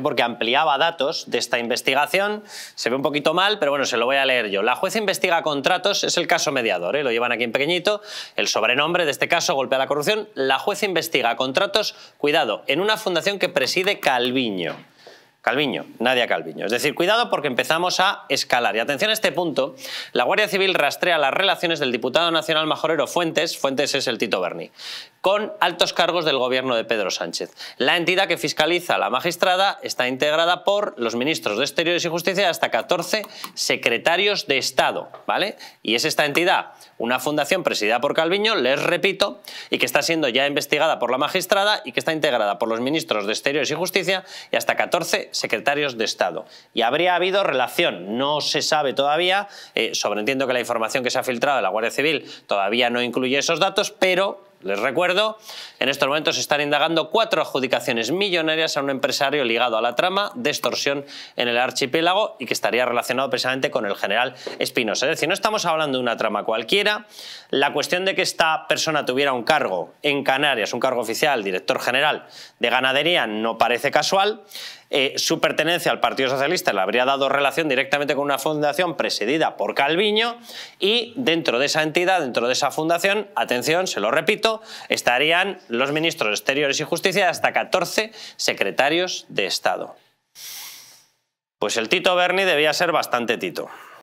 porque ampliaba datos de esta investigación. Se ve un poquito mal, pero bueno, se lo voy a leer yo. La jueza investiga contratos, es el caso mediador, ¿eh? lo llevan aquí en pequeñito, el sobrenombre de este caso, golpea la corrupción. La jueza investiga contratos, cuidado, en una fundación que preside Calviño. Calviño, Nadia Calviño. Es decir, cuidado porque empezamos a escalar. Y atención a este punto, la Guardia Civil rastrea las relaciones del diputado nacional majorero Fuentes, Fuentes es el Tito Berni, con altos cargos del gobierno de Pedro Sánchez. La entidad que fiscaliza la magistrada está integrada por los ministros de Exteriores y Justicia y hasta 14 secretarios de Estado, ¿vale? Y es esta entidad, una fundación presidida por Calviño, les repito, y que está siendo ya investigada por la magistrada y que está integrada por los ministros de Exteriores y Justicia y hasta 14 secretarios de Estado. Y habría habido relación, no se sabe todavía, eh, sobreentiendo que la información que se ha filtrado de la Guardia Civil todavía no incluye esos datos, pero les recuerdo, en estos momentos se están indagando cuatro adjudicaciones millonarias a un empresario ligado a la trama de extorsión en el archipiélago y que estaría relacionado precisamente con el general Espinosa. Es decir, no estamos hablando de una trama cualquiera. La cuestión de que esta persona tuviera un cargo en Canarias, un cargo oficial, director general de ganadería, no parece casual. Eh, su pertenencia al Partido Socialista le habría dado relación directamente con una fundación presidida por Calviño y dentro de esa entidad, dentro de esa fundación, atención, se lo repito, estarían los ministros de Exteriores y Justicia hasta 14 secretarios de Estado. Pues el Tito Berni debía ser bastante Tito.